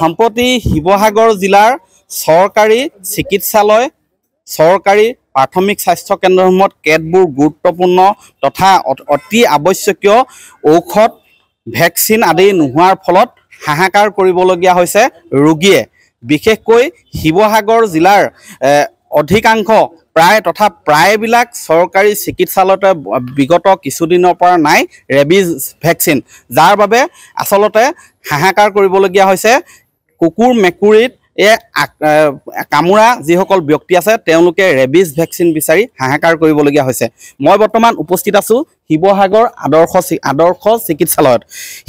সম্প্ৰতি শিৱসাগৰ জিলাৰ চৰকাৰী চিকিৎসালয় চৰকাৰী প্ৰাথমিক স্বাস্থ্য কেন্দ্ৰসমূহত কেতবোৰ গুৰুত্বপূৰ্ণ তথা অতি আৱশ্যকীয় ঔষধ ভেকচিন আদি নোহোৱাৰ ফলত হাহাকাৰ কৰিবলগীয়া হৈছে ৰোগীয়ে বিশেষকৈ শিৱসাগৰ জিলাৰ অধিকাংশ প্ৰায় তথা প্ৰায়বিলাক চৰকাৰী চিকিৎসালয়তে বিগত কিছুদিনৰ পৰা নাই ৰেবিজ ভেকচিন যাৰ বাবে আচলতে হাহাকাৰ কৰিবলগীয়া হৈছে কুকুৰ মেকুৰীত এই কামোৰা যিসকল ব্যক্তি আছে তেওঁলোকে ৰেবিজ ভেকচিন বিচাৰি হাহাকাৰ কৰিবলগীয়া হৈছে মই বৰ্তমান উপস্থিত আছোঁ শিৱসাগৰ আদৰ্শ আদৰ্শ চিকিৎসালয়ত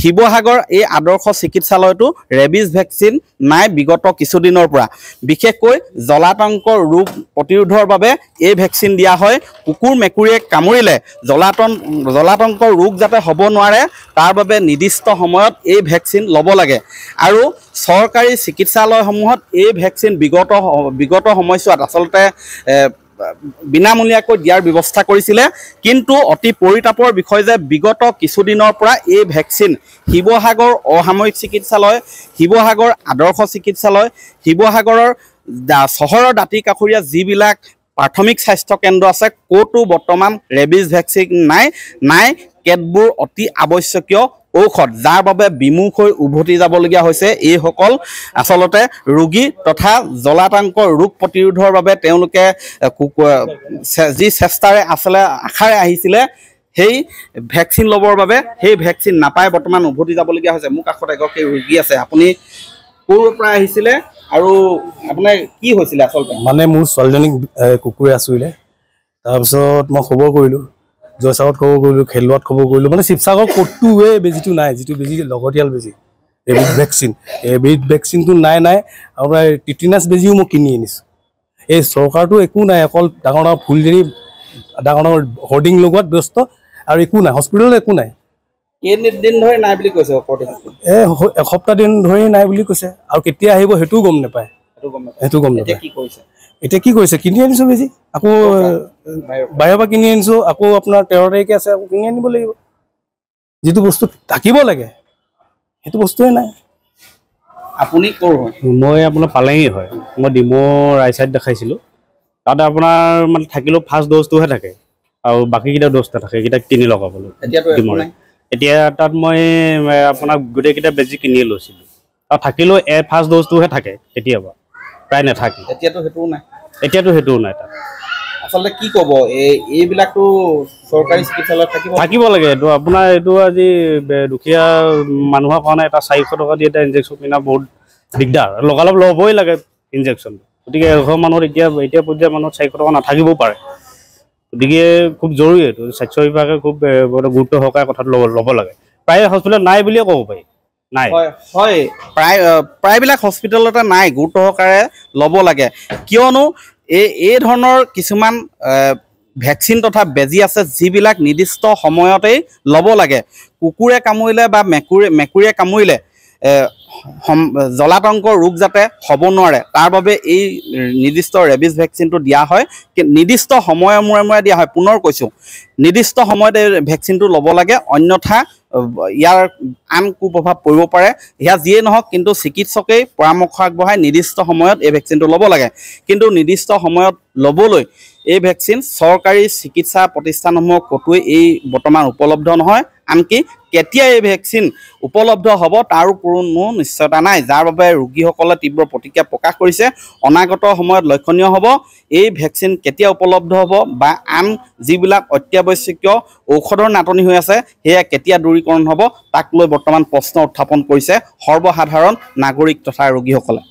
শিৱসাগৰ এই আদৰ্শ চিকিৎসালয়টো ৰেবিজ ভেকচিন নাই বিগত কিছুদিনৰ পৰা বিশেষকৈ জলাতংক ৰোগ প্ৰতিৰোধৰ বাবে এই ভেকচিন দিয়া হয় কুকুৰ মেকুৰীয়ে কামুৰিলে জলাতং জলাতংক ৰোগ যাতে হ'ব নোৱাৰে তাৰ বাবে নিৰ্দিষ্ট সময়ত এই ভেকচিন ল'ব লাগে আৰু চৰকাৰী চিকিৎসালয়সমূহত এই ভেকচিন বিগত বিগত সময়ছোৱাত আচলতে বিনামূলীয়াকৈ দিয়াৰ ব্যৱস্থা কৰিছিলে কিন্তু অতি পৰিতাপৰ বিষয় যে বিগত কিছুদিনৰ পৰা এই ভেকচিন শিৱসাগৰ অসামৰিক চিকিৎসালয় শিৱসাগৰ আদৰ্শ চিকিৎসালয় শিৱসাগৰৰ দা চহৰৰ দাঁতি কাষৰীয়া যিবিলাক প্ৰাথমিক স্বাস্থ্যকেন্দ্ৰ আছে ক'তো বৰ্তমান ৰেবিজ ভেকচিন নাই নাই কেতবোৰ অতি আৱশ্যকীয় ঔষধ যাৰ বাবে বিমুখ হৈ উভতি যাবলগীয়া হৈছে এইসকল আচলতে ৰোগী তথা জলাতাংকৰ ৰোগ প্ৰতিৰোধৰ বাবে তেওঁলোকে যি চেষ্টাৰে আচলতে আশাৰে আহিছিলে সেই ভেকচিন ল'বৰ বাবে সেই ভেকচিন নাপাই বৰ্তমান উভতি যাবলগীয়া হৈছে মোৰ কাষত এগৰাকী ৰোগী আছে আপুনি ক'ৰ পৰা আহিছিলে আৰু আপোনাৰ কি হৈছিলে আচলতে মানে মোৰ ছোৱালীজনীক কুকুৰে আঁচুৰিলে তাৰপিছত মই খবৰ কৰিলোঁ জয়সাগৰত ক'ব কৰিলোঁ খেলুৱাত ক'ব কৰিলোঁ মানে শিৱসাগৰ ক'তোৱে বেজিটো নাই যিটো বেজি লগতীয়াল বেজি এবিধ ভেকচিন এবিধ ভেকচিনটো নাই নাই আপোনাৰ টিটিনাছ বেজিও মই কিনি আনিছোঁ এই চৰকাৰটো একো নাই অকল ডাঙৰ ডাঙৰ ফুলজেৰি ডাঙৰ ডাঙৰ হৰ্ডিং লগোৱাত ব্যস্ত আৰু একো নাই হস্পিটেলত একো নাই এসপ্তাহ দিন ধৰি নাই বুলি কৈছে আৰু কেতিয়া আহিব সেইটোও গম নাপায় সেইটো গম নাপায় এতিয়া কি কৰিছে কিনি আনিছো বেজি আকৌ বাহিৰৰ পৰা কিনি আনিছো আকৌ আপোনাৰ তেৰ তাৰিখে আছে আকৌ কিনি আনিব লাগিব যিটো বস্তু থাকিব লাগে সেইটো বস্তুৱে নাই আপুনি মই আপোনাৰ পালেঙি হয় মই ডিমৌ ৰাইট চাইড দেখাইছিলোঁ তাত আপোনাৰ মানে থাকিলেও ফাৰ্ষ্ট ড'জটোহে থাকে আৰু বাকীকেইটা ড'জ থাকে এইকেইটা কিনি লগাবলৈ ডিমৰ এতিয়া তাত মই আপোনাক গোটেইকেইটা বেজি কিনিয়ে লৈছিলোঁ আৰু থাকিলেও এ ফাৰ্ষ্ট ড'জটোহে থাকে কেতিয়াবা প্ৰায় নাথাকে এতিয়াতো সেইটোও নাই এতিয়াতো সেইটোও নাই তাত আচলতে কি ক'ব এইবিলাকতো চৰকাৰী চিকিৎসালয়ত থাকিব থাকিব লাগে এইটো আপোনাৰ এইটো আজি দুখীয়া মানুহৰ কাৰণে এটা চাৰিশ টকা দি এটা ইনজেকশ্যন কিনা বহুত দিগদাৰ লগালগ ল'বই লাগে ইনজেকশ্যন গতিকে এশ মানুহত এতিয়া এতিয়া পৰ্যায়ৰ মানুহত চাৰিশ টকা নাথাকিবও পাৰে গতিকে খুব জৰুৰী এইটো স্বাস্থ্য বিভাগে খুব গুৰুত্ব সহকাৰে কথাটো ল'ব ল'ব লাগে প্ৰায় হস্পিটেলত নাই বুলিয়ে ক'ব পাৰি নাই হয় প্ৰায় প্ৰায়বিলাক হস্পিটেলতে নাই গুৰুত্ব সহকাৰে ল'ব লাগে কিয়নো এই এই ধৰণৰ কিছুমান ভেকচিন তথা বেজী আছে যিবিলাক নিৰ্দিষ্ট সময়তেই ল'ব লাগে কুকুৰে কামুৰিলে বা মেকুৰী মেকুৰীয়ে কামুৰিলে জলাতংক ৰোগ যাতে হ'ব নোৱাৰে তাৰ বাবে এই নিৰ্দিষ্ট ৰেবিজ ভেকচিনটো দিয়া হয় নিৰ্দিষ্ট সময়ৰ মূৰে মূৰে দিয়া হয় পুনৰ কৈছোঁ নিৰ্দিষ্ট সময়ত এই ভেকচিনটো ল'ব লাগে অন্যথা ইয়াৰ আন কুপ্ৰভাৱ পৰিব পাৰে সেয়া যিয়ে নহওক কিন্তু চিকিৎসকেই পৰামৰ্শ আগবঢ়াই নিৰ্দিষ্ট সময়ত এই ভেকচিনটো ল'ব লাগে কিন্তু নিৰ্দিষ্ট সময়ত ল'বলৈ এই ভেকচিন চৰকাৰী চিকিৎসা প্ৰতিষ্ঠানসমূহৰ ক'তোৱেই এই বৰ্তমান উপলব্ধ নহয় আনকি কেতিয়া এই ভেকচিন উপলব্ধ হ'ব তাৰো কোনো নিশ্চয়তা নাই যাৰ বাবে ৰোগীসকলে তীব্ৰ প্ৰতিক্ৰিয়া প্ৰকাশ কৰিছে অনাগত সময়ত লক্ষণীয় হ'ব এই ভেকচিন কেতিয়া উপলব্ধ হ'ব বা আন যিবিলাক অত্যাৱশ্যকীয় ঔষধৰ নাটনি হৈ আছে সেয়া কেতিয়া দূৰীকৰণ হ'ব তাক লৈ বৰ্তমান প্ৰশ্ন উত্থাপন কৰিছে সৰ্বসাধাৰণ নাগৰিক তথা ৰোগীসকলে